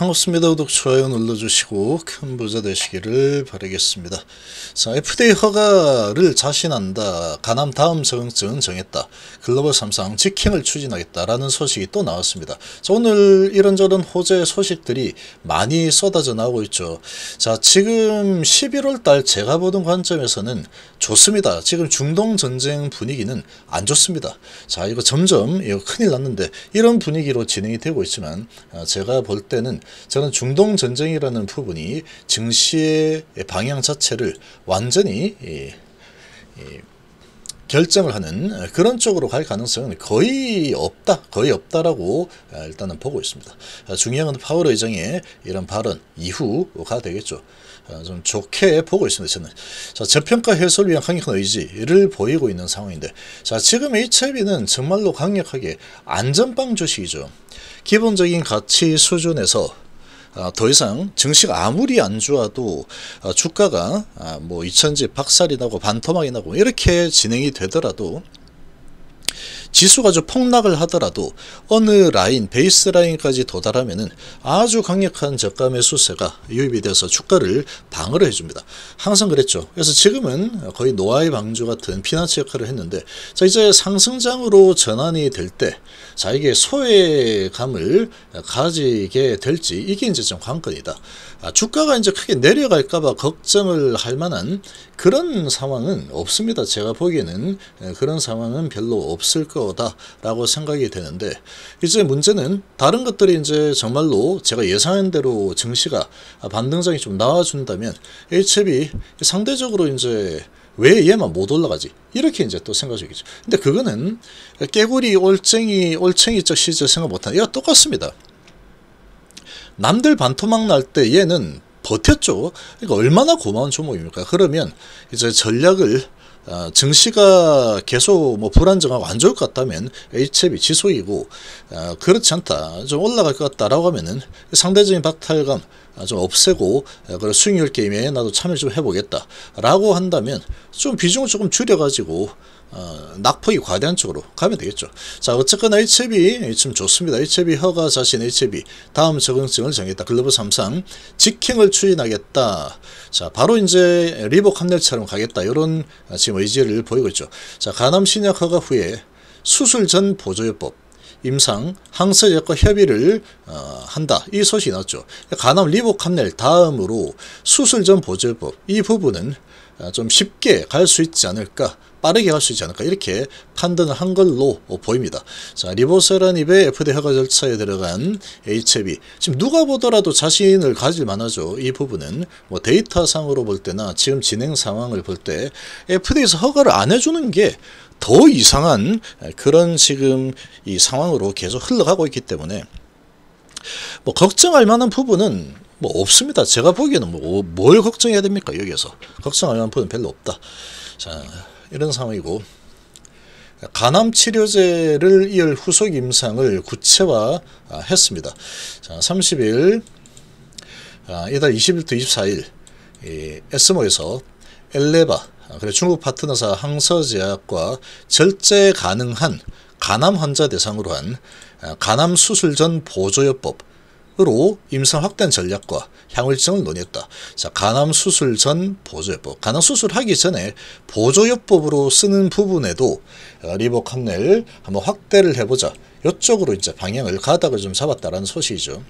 반갑습니다. 구독, 좋아요 눌러주시고 큰 부자 되시기를 바라겠습니다. 자, FDA 허가를 자신한다. 가남 다음 적증 정했다. 글로벌 삼상 직행을 추진하겠다라는 소식이 또 나왔습니다. 자, 오늘 이런저런 호재 소식들이 많이 쏟아져 나오고 있죠. 자, 지금 11월 달 제가 보던 관점에서는 좋습니다. 지금 중동 전쟁 분위기는 안 좋습니다. 자, 이거 점점 이거 큰일 났는데 이런 분위기로 진행이 되고 있지만 아, 제가 볼 때는 저는 중동 전쟁이라는 부분이 증시의 방향 자체를 완전히 결정을 하는 그런 쪽으로 갈 가능성은 거의 없다. 거의 없다라고 아, 일단은 보고 있습니다. 아, 중요한 건 파월 의장의 이런 발언 이후가 되겠죠. 아, 좀 좋게 보고 있습니다. 저는 자 저평가 해소를 위한 강력한 의지를 보이고 있는 상황인데 자 지금 HIV는 정말로 강력하게 안전빵 주식이죠. 기본적인 가치 수준에서 아, 더 이상 증시가 아무리 안 좋아도 아, 주가가 아, 뭐 이천지 박살이 나고 반토막이 나고 이렇게 진행이 되더라도 지수가 좀 폭락을 하더라도 어느 라인 베이스 라인까지 도달하면은 아주 강력한 저가매 수세가 유입이 돼서 주가를 방어를 해줍니다. 항상 그랬죠. 그래서 지금은 거의 노아의 방주 같은 피난처 역할을 했는데 자 이제 상승장으로 전환이 될 때자 이게 소외감을 가지게 될지 이게 이제 좀 관건이다. 아, 주가가 이제 크게 내려갈까봐 걱정을 할 만한 그런 상황은 없습니다. 제가 보기에는 예, 그런 상황은 별로 없을 거다라고 생각이 되는데 이제 문제는 다른 것들이 이제 정말로 제가 예상한 대로 증시가 반등장이 좀 나와준다면 HB 상대적으로 이제 왜 얘만 못 올라가지? 이렇게 이제 또 생각이겠죠. 근데 그거는 깨구리, 올챙이, 올챙이적 시절 생각 못하는 이가 똑같습니다. 남들 반토막 날 때 얘는 버텼죠. 그러니까 얼마나 고마운 종목입니까? 그러면 이제 전략을 어, 증시가 계속 뭐 불안정하고 안 좋을 것 같다면 H앱이 지속이고 어, 그렇지 않다 좀 올라갈 것 같다라고 하면은 상대적인 박탈감 아, 좀 없애고 그런 수익률 게임에 나도 참여 좀 해보겠다라고 한다면 좀 비중을 조금 줄여가지고 어, 낙폭이 과대한 쪽으로 가면 되겠죠. 자 어쨌거나 HB 지금 좋습니다. HB 허가 자신 HB 다음 적응증을 정했다. 글로벌 삼상 직행을 추진하겠다. 자 바로 이제 리복 합렬차로 가겠다. 이런 지금 의지를 보이고 있죠. 자 간암 신약 허가 후에 수술 전 보조요법 임상 항서제과 협의를 어, 한다 이 소식이 나왔죠 간암 리복 합렬 다음으로 수술 전 보조요법 이 부분은 아, 좀 쉽게 갈 수 있지 않을까 빠르게 갈수 있지 않을까 이렇게 판단을 한 걸로 보입니다. 자 리보세라닙의 FDA 허가 절차에 들어간 HIV e 지금 누가 보더라도 자신을 가질 만하죠. 이 부분은 뭐 데이터상으로 볼 때나 지금 진행 상황을 볼 때 FDA에서 허가를 안 해주는 게 더 이상한 그런 지금 이 상황으로 계속 흘러가고 있기 때문에 뭐 걱정할 만한 부분은 뭐 없습니다. 제가 보기에는 뭐 뭘 걱정해야 됩니까 여기에서 걱정할 만한 부분은 별로 없다. 자. 이런 상황이고 간암 치료제를 이을 후속 임상을 구체화했습니다. 아, 자, 30일 아, 이달 20일부터 24일 에스모에서 엘레바 아, 그리고 중국 파트너사 항서제약과 절제 가능한 간암 환자 대상으로 한 간암 수술 전 보조요법 으로 임상 확단 전략과 향후일정을 논의했다. 자, 간암 수술 전 보조요법. 간암 수술하기 전에 보조요법으로 쓰는 부분에도 어, 리버 칸넬 한번 확대를 해보자. 이쪽으로 이제 방향을 가닥을 좀 잡았다라는 소식이죠.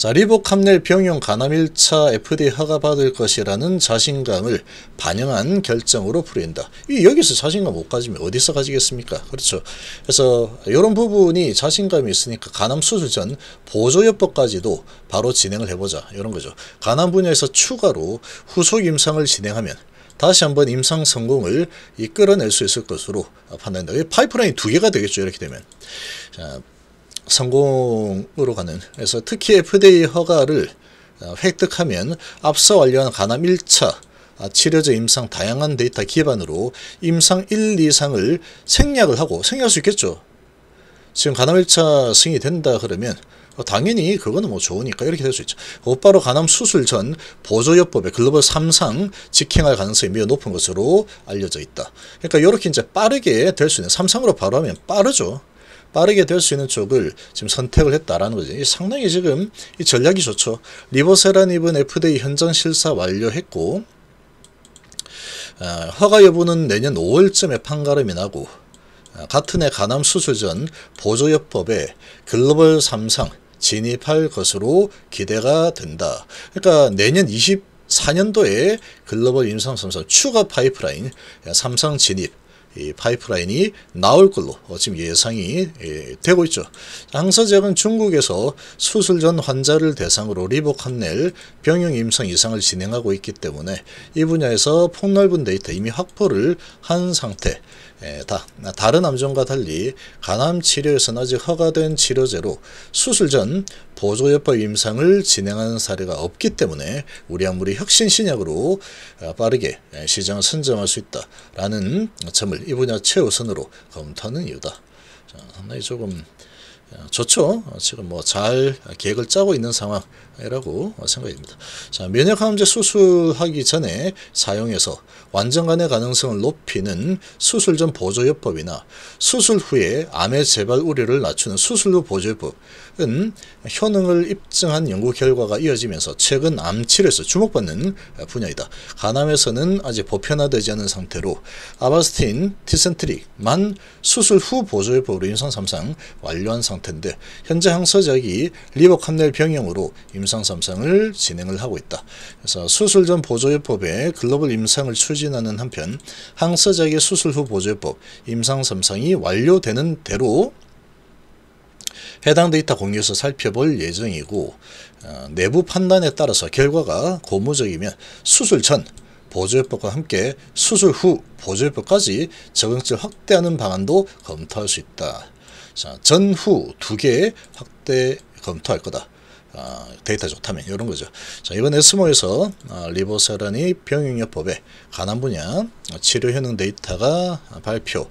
자, 리복 합넬 병용 간암 1차 FDA 허가받을 것이라는 자신감을 반영한 결정으로 풀인다이 여기서 자신감 못 가지면 어디서 가지겠습니까? 그렇죠. 그래서 이런 부분이 자신감이 있으니까 간암 수술 전 보조요법까지도 바로 진행을 해보자 이런 거죠. 간암 분야에서 추가로 후속 임상을 진행하면 다시 한번 임상 성공을 이끌어낼 수 있을 것으로 판단된다. 파이프라인 두 개가 되겠죠. 이렇게 되면. 자, 성공으로 가는 그래서 특히 FDA 허가를 어, 획득하면 앞서 완료한 간암 1차 아, 치료제 임상 다양한 데이터 기반으로 임상 1, 2상을 생략을 하고 생략할 수 있겠죠. 지금 간암 1차 승이 된다 그러면 어, 당연히 그거는 뭐 좋으니까 이렇게 될 수 있죠. 곧바로 간암 수술 전 보조요법의 글로벌 3상 직행할 가능성이 매우 높은 것으로 알려져 있다. 그러니까 이렇게 이제 빠르게 될 수 있는 3상으로 바로 하면 빠르죠. 빠르게 될 수 있는 쪽을 지금 선택을 했다라는 거죠. 이 상당히 지금 이 전략이 좋죠. 리버세란 입은 FDA 현장 실사 완료했고 어, 허가 여부는 내년 5월쯤에 판가름이 나고 어, 같은 해 가남 수술 전 보조요법에 글로벌 3상 진입할 것으로 기대가 된다. 그러니까 내년 24년도에 글로벌 임상삼상 추가 파이프라인 삼상 진입 이 파이프라인이 나올 걸로 어, 지금 예상이 예, 되고 있죠. 항서제약은 중국에서 수술 전 환자를 대상으로 리보칸넬 병용 임상 이상을 진행하고 있기 때문에 이 분야에서 폭넓은 데이터 이미 확보를 한 상태 에, 예, 다 다른 암종과 달리 간암 치료에서는 아직 허가된 치료제로 수술 전 보조요법 임상을 진행하는 사례가 없기 때문에 우리 아무리 혁신 신약으로 어, 빠르게 시장을 선점할 수 있다라는 점을 이 분야 최우선으로 검토하는 이유다. 자, 상당히 조금 어, 좋죠. 어, 지금 뭐 잘 계획을 짜고 있는 상황이라고 생각됩니다. 자, 면역항암제 수술하기 전에 사용해서 완전간의 가능성을 높이는 수술 전 보조요법이나 수술 후에 암의 재발 우려를 낮추는 수술 후 보조요법은 효능을 입증한 연구 결과가 이어지면서 최근 암 치료에서 주목받는 분야이다. 간암에서는 아직 보편화되지 않은 상태로 아바스틴, 티센트릭만 수술 후 보조요법으로 인상삼상 완료한 상태 상태인데 현재 항서작이 리버컨넬 병용으로 임상 3상을 진행을 하고 있다. 그래서 수술 전 보조요법에 글로벌 임상을 추진하는 한편 항서작의 수술 후 보조요법 임상 3상이 완료되는 대로 해당 데이터 공유해서 살펴볼 예정이고 어, 내부 판단에 따라서 결과가 고무적이면 수술 전 보조요법과 함께 수술 후 보조요법까지 적응증를 확대하는 방안도 검토할 수 있다. 자, 전후 두개의 확대 검토할 거다. 아, 데이터 좋다면 이런 거죠. 자, 이번 에스모에서 아, 리보사란이 병용요법에 간암 분야 아, 치료 효능 데이터가 발표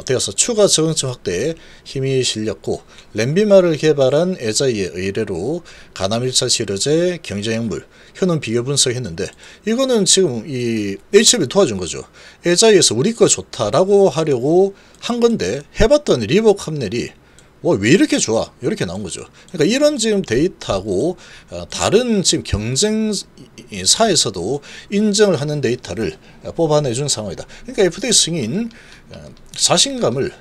되어서 추가 적응점 확대에 힘이 실렸고 렌비마를 개발한 에자이의 의뢰로 가남 1차 치료제 경제약물 효능 비교 분석했는데 이거는 지금 이 HB 도와준 거죠. 에자이에서 우리 거 좋다라고 하려고 한 건데 해봤던 리버캄넬이 와, 어, 왜 이렇게 좋아? 이렇게 나온 거죠. 그러니까 이런 지금 데이터하고 어, 다른 지금 경쟁사에서도 인정을 하는 데이터를 뽑아내준 상황이다. 그러니까 FDA 승인 어, 자신감을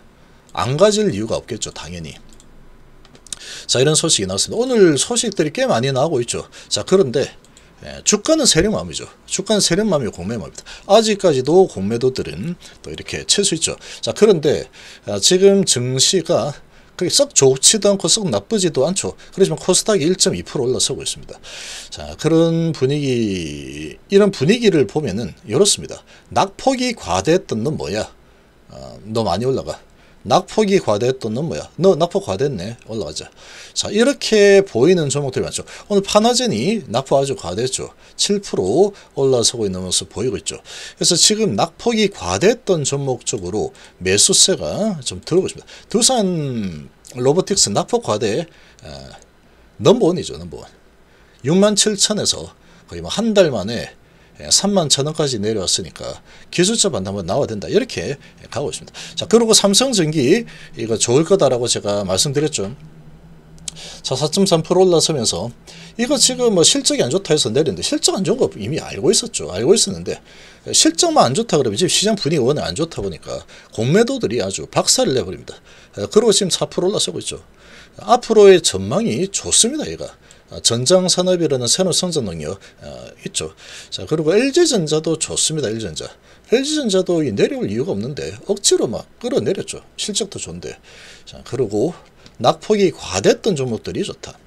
안 가질 이유가 없겠죠. 당연히. 자 이런 소식이 나왔습니다. 오늘 소식들이 꽤 많이 나오고 있죠. 자 그런데 예, 주가는 세력맘이죠 주가는 세력맘이고공매맘입니다 아직까지도 공매도들은 또 이렇게 채수 있죠. 자 그런데 아, 지금 증시가 그게 썩 좋지도 않고 썩 나쁘지도 않죠. 그렇지만 코스닥이 1.2% 올라서고 있습니다. 자, 그런 분위기, 이런 분위기를 보면은 이렇습니다. 낙폭이 과대했던 넌 뭐야? 어, 너 많이 올라가. 낙폭이 과대했던놈 뭐야? 너 낙폭 과대했네. 올라가자. 자 이렇게 보이는 종목들 많죠. 오늘 파나젠이 낙폭 아주 과대했죠. 7% 올라서고 있는 모습 보이고 있죠. 그래서 지금 낙폭이 과대했던 종목 쪽으로 매수세가 좀 들어오고 있습니다. 두산 로보틱스 낙폭 과대 넘버원이죠. 넘버원. 6만 7천에서 거의 뭐 한 달 만에 3만 예, 천원까지 내려왔으니까 기술자 반담은 나와야 된다. 이렇게 가고 있습니다. 자, 그리고 삼성전기 이거 좋을 거다라고 제가 말씀드렸죠. 자, 4.3% 올라서면서 이거 지금 뭐 실적이 안 좋다 해서 내렸는데 실적 안 좋은 거 이미 알고 있었죠. 알고 있었는데 실적만 안 좋다 그러면 지금 시장 분위기 워낙 안 좋다 보니까 공매도들이 아주 박살을 내버립니다. 예, 그리고 지금 4% 올라서고 있죠. 앞으로의 전망이 좋습니다. 얘가. 어, 전장 산업이라는 새로운 성장 능력 어, 있죠. 자 그리고 LG전자도 좋습니다. LG전자. LG전자도 내려올 이유가 없는데 억지로 막 끌어내렸죠. 실적도 좋은데. 자 그리고 낙폭이 과됐던 종목들이 좋다.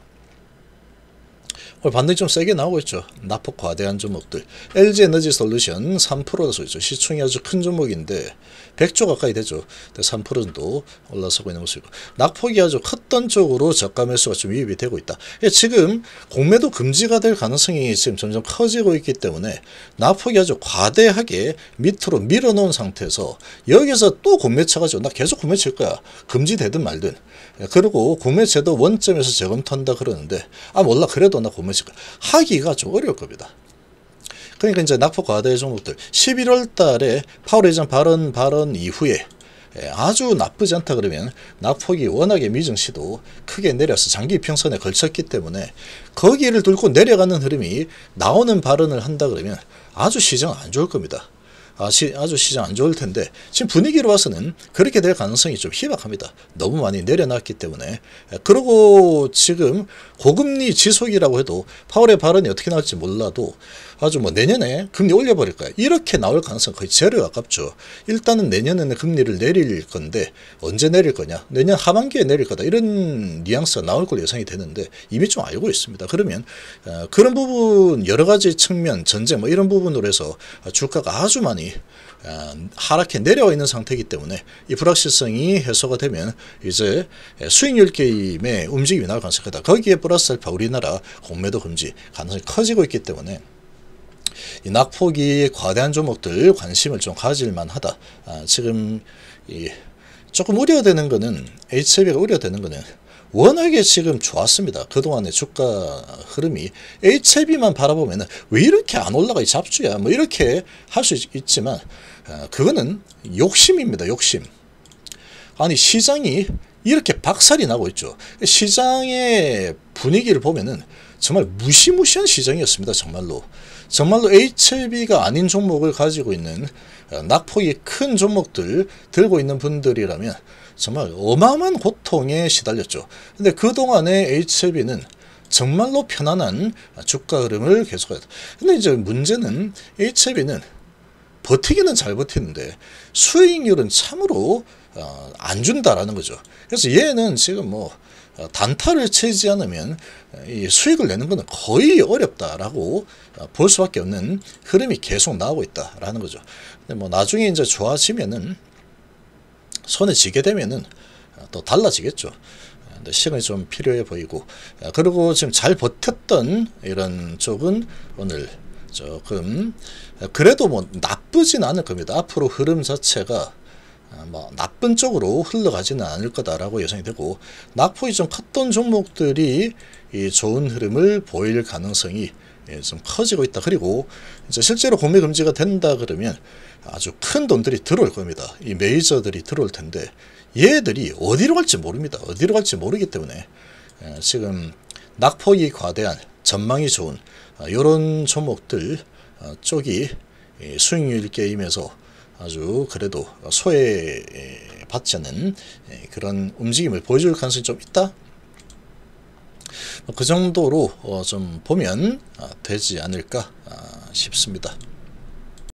반등이 좀 세게 나오고 있죠. 낙폭 과대한 종목들. LG에너지 솔루션 3%라 서있죠. 시총이 아주 큰 종목인데 100조 가까이 되죠. 3% 정도 올라서고 있는 모습이고 낙폭이 아주 컸던 쪽으로 저가 매수가 좀 유입이 되고 있다. 지금 공매도 금지가 될 가능성이 지금 점점 커지고 있기 때문에 낙폭이 아주 과대하게 밑으로 밀어놓은 상태에서 여기서 또 공매차가 지나 계속 공매 칠 거야. 금지되든 말든. 그리고 공매제도 원점에서 재검 토한다 그러는데 아 몰라 그래도 나 공매 식을 하기가 좀 어려울 겁니다. 그러니까 이제 낙폭 과대 종목들 11월 달에 파월 회장 발언 발언 이후에 예, 아주 나쁘지 않다 그러면 낙폭이 워낙에 미증시도 크게 내려서 장기 평선에 걸쳤기 때문에 거기를 뚫고 내려가는 흐름이 나오는 발언을 한다 그러면 아주 시장 안 좋을 겁니다. 아, 아주 시장 안 좋을 텐데 지금 분위기로 봐서는 그렇게 될 가능성이 좀 희박합니다. 너무 많이 내려놨기 때문에 예, 그리고 지금 고금리 지속이라고 해도 파월의 발언이 어떻게 나올지 몰라도 아주 뭐 내년에 금리 올려버릴 거야. 이렇게 나올 가능성 거의 제로에 가깝죠. 일단은 내년에는 금리를 내릴 건데 언제 내릴 거냐. 내년 하반기에 내릴 거다. 이런 뉘앙스가 나올 걸 예상이 되는데 이미 좀 알고 있습니다. 그러면 어, 그런 부분 여러 가지 측면 전쟁 뭐 이런 부분으로 해서 주가가 아주 많이 어, 하락해 내려와 있는 상태이기 때문에 이 불확실성이 해소가 되면 이제 수익률 게임의 움직임이 나올 가능성이 크다. 거기에 플러스 알파 우리나라 공매도 금지 가능성이 커지고 있기 때문에 이 낙폭이 과대한 종목들 관심을 좀 가질만 하다. 아, 지금 이 조금 우려되는 거는 HB가 e 우려되는 거는 워낙에 지금 좋았습니다. 그동안의 주가 흐름이 HLB만 e 바라보면 은왜 이렇게 안 올라가 이 잡주야 뭐 이렇게 할 수 있지만 아, 그거는 욕심입니다. 욕심. 아니 시장이 이렇게 박살이 나고 있죠. 시장의 분위기를 보면은 정말 무시무시한 시장이었습니다. 정말로. 정말로 HLB가 아닌 종목을 가지고 있는 어, 낙폭이 큰 종목들 들고 있는 분들이라면 정말 어마어마한 고통에 시달렸죠. 근데 그동안에 HLB는 정말로 편안한 주가 흐름을 계속하다 근데 이제 문제는 HLB는 버티기는 잘 버티는데 수익률은 참으로 어, 안 준다라는 거죠. 그래서 얘는 지금 뭐 어, 단타를 치지 않으면 어, 수익을 내는 것은 거의 어렵다라고 볼 수밖에 없는 흐름이 계속 나오고 있다라는 거죠. 근데 뭐 나중에 이제 좋아지면은 손에 지게 되면은 또 달라지겠죠. 근데 시간이 좀 필요해 보이고 그리고 지금 잘 버텼던 이런 쪽은 오늘 조금 그래도 뭐 나쁘진 않을 겁니다. 앞으로 흐름 자체가 아, 뭐 나쁜 쪽으로 흘러가지는 않을 거다라고 예상이 되고 낙폭이 좀 컸던 종목들이 이 좋은 흐름을 보일 가능성이 예, 좀 커지고 있다. 그리고 이제 실제로 공매 금지가 된다 그러면 아주 큰 돈들이 들어올 겁니다. 이 메이저들이 들어올 텐데 얘들이 어디로 갈지 모릅니다. 어디로 갈지 모르기 때문에 예, 지금 낙폭이 과대한 전망이 좋은 이런 아, 종목들 아, 쪽이 예, 수익률 게임에서 아주 그래도 소외받지 않는 예, 그런 움직임을 보여줄 가능성이 좀 있다. 그 정도로 어, 좀 보면 아, 되지 않을까 아, 싶습니다.